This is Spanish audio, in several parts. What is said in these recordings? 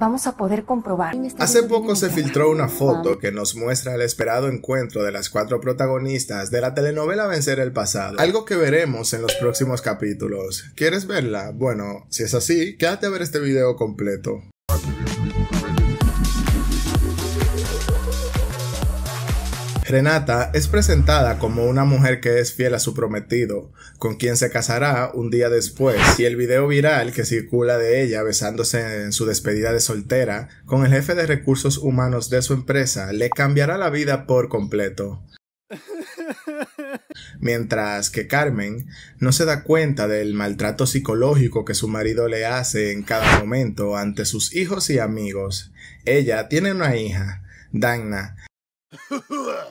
vamos a poder comprobar. Hace poco se filtró una foto que nos muestra el esperado encuentro de las cuatro protagonistas de la telenovela Vencer el Pasado, algo que veremos en los próximos capítulos. ¿Quieres verla? Bueno, si es así, quédate a ver este video completo. Renata es presentada como una mujer que es fiel a su prometido, con quien se casará un día después, y el video viral que circula de ella besándose en su despedida de soltera con el jefe de recursos humanos de su empresa le cambiará la vida por completo. Mientras que Carmen no se da cuenta del maltrato psicológico que su marido le hace en cada momento ante sus hijos y amigos. Ella tiene una hija, Dagna,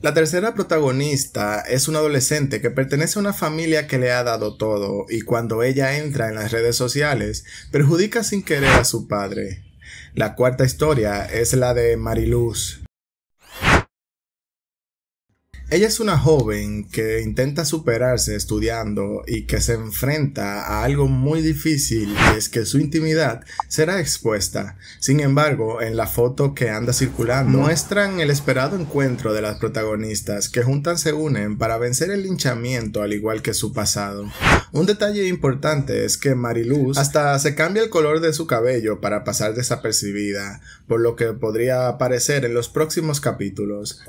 La tercera protagonista es una adolescente que pertenece a una familia que le ha dado todo y cuando ella entra en las redes sociales perjudica sin querer a su padre. La cuarta historia es la de Mariluz, ella es una joven que intenta superarse estudiando y que se enfrenta a algo muy difícil, y es que su intimidad será expuesta. Sin embargo, en la foto que anda circulando muestran el esperado encuentro de las protagonistas que juntas se unen para vencer el linchamiento al igual que su pasado. Un detalle importante es que Mariluz hasta se cambia el color de su cabello para pasar desapercibida, por lo que podría aparecer en los próximos capítulos.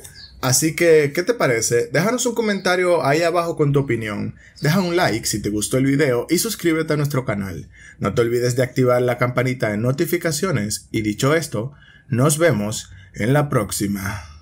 Así que, ¿qué te parece? Déjanos un comentario ahí abajo con tu opinión, deja un like si te gustó el video y suscríbete a nuestro canal. No te olvides de activar la campanita de notificaciones y dicho esto, nos vemos en la próxima.